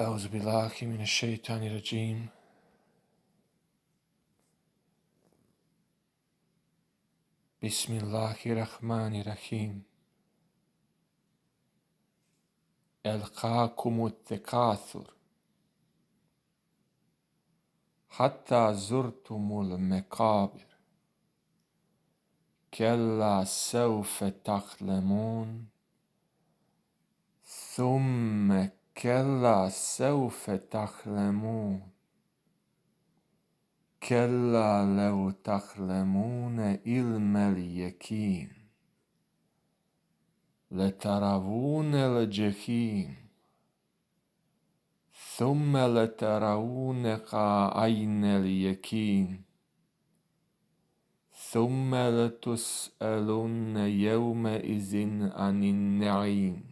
أعوذ بالله من الشيطان الرجيم بسم الله الرحمن الرحيم ألقاكم التكاثر حتى زرتم المقابر كلا سوف تعلمون ثم كلا سوف تعلمون كلا لو تعلمون علم اليقين لترون الجحيم ثم لترون عين اليقين ثم لتسألن يومئذ عن النعيم